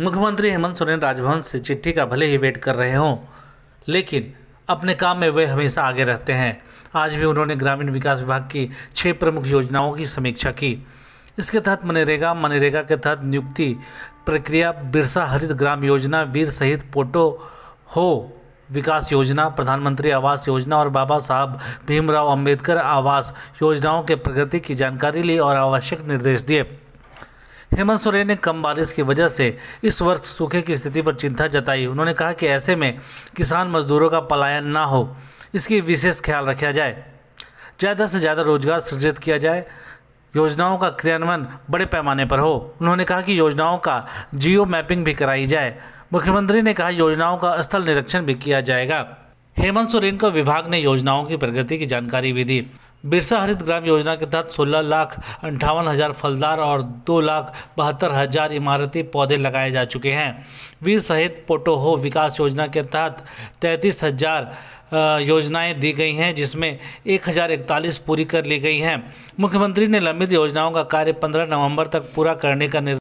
मुख्यमंत्री हेमंत सोरेन राजभवन से चिट्ठी का भले ही वेट कर रहे हों लेकिन अपने काम में वे हमेशा आगे रहते हैं आज भी उन्होंने ग्रामीण विकास विभाग की छः प्रमुख योजनाओं की समीक्षा की इसके तहत मनरेगा मनरेगा के तहत नियुक्ति प्रक्रिया बिरसा हरित ग्राम योजना वीर सहित पोटो हो विकास योजना प्रधानमंत्री आवास योजना और बाबा साहब भीमराव अंबेडकर आवास योजनाओं के प्रगति की जानकारी ली और आवश्यक निर्देश दिए हेमंत सोरेन ने कम बारिश की वजह से इस वर्ष सूखे की स्थिति पर चिंता जताई उन्होंने कहा कि ऐसे में किसान मजदूरों का पलायन ना हो इसकी विशेष ख्याल रखा जाए ज़्यादा से ज़्यादा रोजगार सृजित किया जाए योजनाओं का क्रियान्वयन बड़े पैमाने पर हो उन्होंने कहा कि योजनाओं का जियो मैपिंग भी कराई जाए मुख्यमंत्री ने कहा योजनाओं का स्थल निरीक्षण भी किया जाएगा हेमंत सोरेन को विभाग ने योजनाओं की प्रगति की जानकारी भी दी बिरसा हरित ग्राम योजना के तहत सोलह लाख अंठावन हज़ार फलदार और दो लाख बहत्तर हज़ार इमारती पौधे लगाए जा चुके हैं वीर सहित पोटोहो विकास योजना के तहत तैंतीस हज़ार योजनाएं दी गई हैं जिसमें एक हज़ार इकतालीस पूरी कर ली गई हैं मुख्यमंत्री ने लंबित योजनाओं का कार्य पंद्रह नवंबर तक पूरा करने का निर्णय